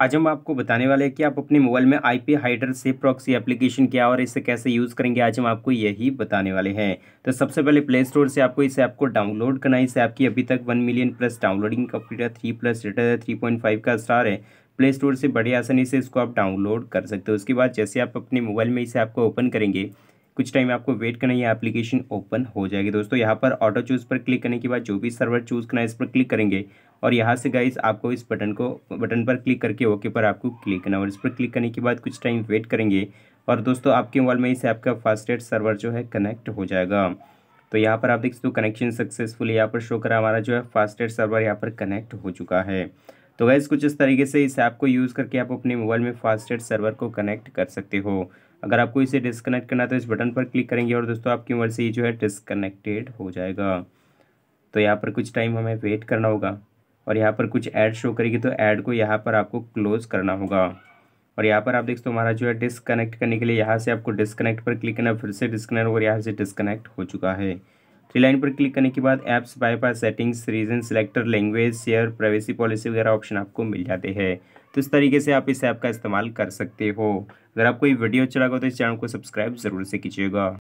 आज हम आपको बताने वाले हैं कि आप अपने मोबाइल में आई पी हाइडर से प्रॉक्सी एप्लीकेशन क्या और इसे कैसे यूज़ करेंगे आज हम आपको यही बताने वाले हैं तो सबसे पहले प्ले स्टोर से आपको इस ऐप को डाउनलोड करना है इस ऐप की अभी तक one million plus downloading complete है थ्री प्लस डेटा है थ्री पॉइंट फाइव का स्टार है प्ले स्टोर से बड़े आसानी से इसको आप डाउनलोड कर सकते हो उसके बाद जैसे आप अपने मोबाइल में इसे आपको ओपन करेंगे कुछ टाइम आपको वेट करना है एप्लीकेशन ओपन हो जाएगी दोस्तों यहाँ पर ऑटो चूज़ पर क्लिक करने के बाद जो भी सर्वर चूज़ करना है इस पर क्लिक करेंगे और यहाँ से गाइज आपको इस बटन को बटन पर क्लिक करके ओके पर आपको क्लिक करना और इस पर क्लिक करने के बाद कुछ टाइम वेट करेंगे और दोस्तों आपके मोबाइल में इसे आपका फास्ट एड सर्वर जो है कनेक्ट हो जाएगा तो यहाँ पर आप देख सकते हो कनेक्शन सक्सेसफुल यहाँ पर शो करा हमारा जो है फास्ट एड सर्वर यहाँ पर कनेक्ट हो चुका है तो गैस कुछ इस तरीके से इस ऐप को यूज़ करके आप अपने मोबाइल में फास्टेड सर्वर को कनेक्ट कर सकते हो अगर आपको इसे डिसकनेक्ट करना है तो इस बटन पर क्लिक करेंगे और दोस्तों आपकी मोबाइल से ये जो है डिसकनेक्टेड हो जाएगा तो यहाँ पर कुछ टाइम हमें वेट करना होगा और यहाँ पर कुछ ऐड शो करेगी तो ऐड को यहाँ पर आपको क्लोज़ करना होगा और यहाँ पर आप देख सकते हो हमारा जो है डिसकनेक्ट करने के लिए यहाँ से आपको डिसकनेक्ट पर क्लिक करना फिर से डिसकनेक्ट और यहाँ से डिसकनेक्ट हो चुका है थ्री लाइन पर क्लिक करने के बाद apps bypass settings region selector language share privacy policy वगैरह ऑप्शन आपको मिल जाते हैं तो इस तरीके से आप इस ऐप का इस्तेमाल कर सकते हो अगर आपको ये वीडियो अच्छा लगा तो इस चैनल को सब्सक्राइब ज़रूर से कीजिएगा